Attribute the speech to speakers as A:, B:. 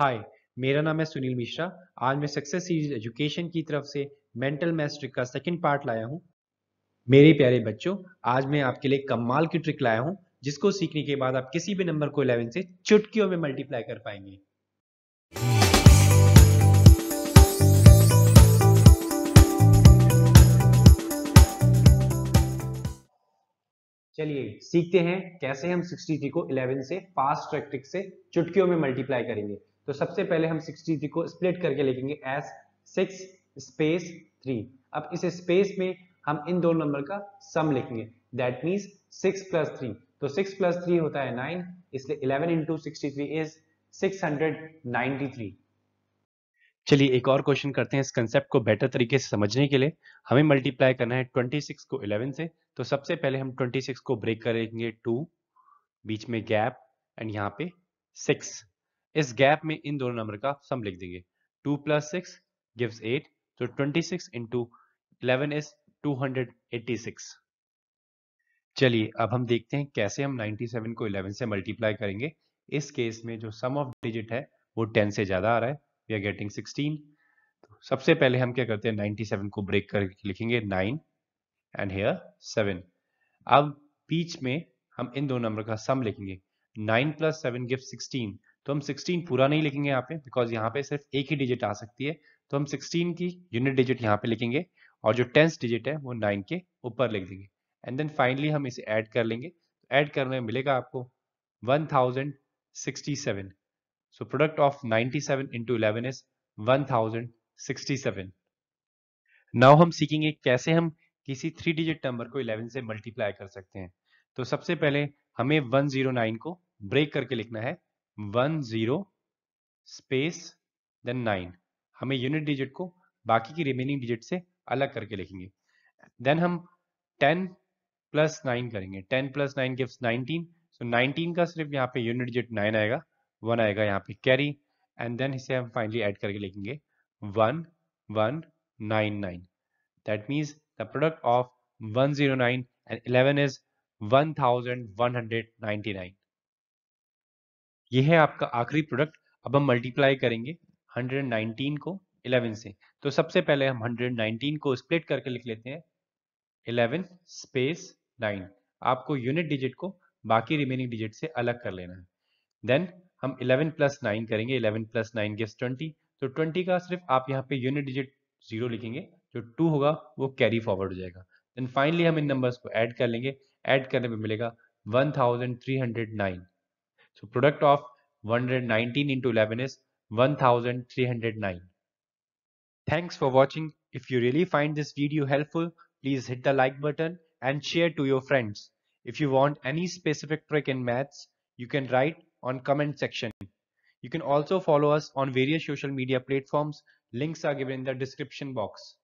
A: हाय मेरा नाम है सुनील मिश्रा आज मैं सक्सेस सीरीज एजुकेशन की तरफ से मेंटल मैथ ट्रिक का सेकंड पार्ट लाया हूं मेरे प्यारे बच्चों आज मैं आपके लिए कमाल की ट्रिक लाया हूं जिसको सीखने के बाद आप किसी भी नंबर को 11 से चुटकियों में मल्टीप्लाई कर पाएंगे चलिए सीखते हैं कैसे हम 63 को 11 से फास्ट ट्रैक ट्रिक से चुटकियों में मल्टीप्लाई करेंगे तो सबसे पहले हम सिक्सटी थ्री को स्प्लिट करके लिखेंगे एस सिक्स स्पेस थ्री अब इस स्पेस में हम इन दो नंबर का सम लिखेंगे that means six plus three तो सिक्स प्लस थ्री होता है नाइन इसलिए eleven into sixty three is six hundred ninety three चलिए एक और क्वेश्चन करते हैं इस कंसेप्ट को बेटर तरीके से समझने के लिए हमें मल्टीप्लाई करना है 26 को 11 से तो सबसे पहले हम 26 को ब्रेक करेंगे 2 बीच में गैप एंड यहाँ पे सिक्स इस गैप में इन दोनों नंबर का सम लिख देंगे two plus six gives eight तो twenty six into eleven is two hundred eighty six चलिए अब हम देखते हैं कैसे हम 97 को 11 से मल्टीप्लाई करेंगे इस केस में जो सम ऑफ डिजिट है वो 10 से ज़्यादा आ रहा है वी आर गेटिंग 16 तो सबसे पहले हम क्या करते हैं 97 को ब्रेक करके लिखेंगे 9 एंड हेयर 7 अब बीच में हम इन दो नंबर का सम लिखेंगे 9 प्लस सेवन गिव सिक्सटीन तो हम 16 पूरा नहीं लिखेंगे यहाँ पे बिकॉज यहाँ पे सिर्फ एक ही डिजिट आ सकती है तो हम 16 की यूनिट डिजिट यहाँ पे लिखेंगे और जो टेंस डिजिट है वो नाइन के ऊपर लिख देंगे एंड देन फाइनली हम इसे ऐड कर लेंगे ऐड करने में मिलेगा आपको 1067 so product of 97 seven into eleven is one now हम सीखेंगे कैसे हम किसी थ्री डिजिट नंबर को इलेवन से मल्टीप्लाई कर सकते हैं तो सबसे पहले हमें वन को ब्रेक करके लिखना है one zero space then nine हमें यूनिट डिजिट को बाकी की रिमेनिंग डिजिट से अलग करके लिखेंगे देन हम टेन प्लस नाइन करेंगे टेन प्लस नाइन गिफ्ट नाइनटीन सो नाइनटीन का सिर्फ यहाँ पे यूनिट डिजिट नाइन आएगा वन आएगा यहाँ पे कैरी एंड देन इसे हम फाइनली एड करके लिखेंगे one one nine nine that means the product of one zero nine and eleven is one thousand one hundred ninety nine ये है आपका आखिरी प्रोडक्ट अब हम मल्टीप्लाई करेंगे 119 को 11 से तो सबसे पहले हम 119 को स्प्लिट करके लिख लेते हैं 11 स्पेस 9 आपको यूनिट डिजिट को बाकी रिमेनिंग डिजिट से अलग कर लेना है देन हम 11 प्लस नाइन करेंगे 11 प्लस नाइन गेस 20 तो 20 का सिर्फ आप यहाँ पे यूनिट डिजिट जीरो लिखेंगे जो टू होगा वो कैरी फॉरवर्ड हो जाएगा देन फाइनली हम इन नंबर्स को ऐड कर लेंगे ऐड करने पे मिलेगा 1309 So product of 119 into 11 is 1309. Thanks for watching. If you really find this video helpful, please hit the like button and share to your friends. If you want any specific trick in maths, you can write on comment section. You can also follow us on various social media platforms. Links are given in the description box.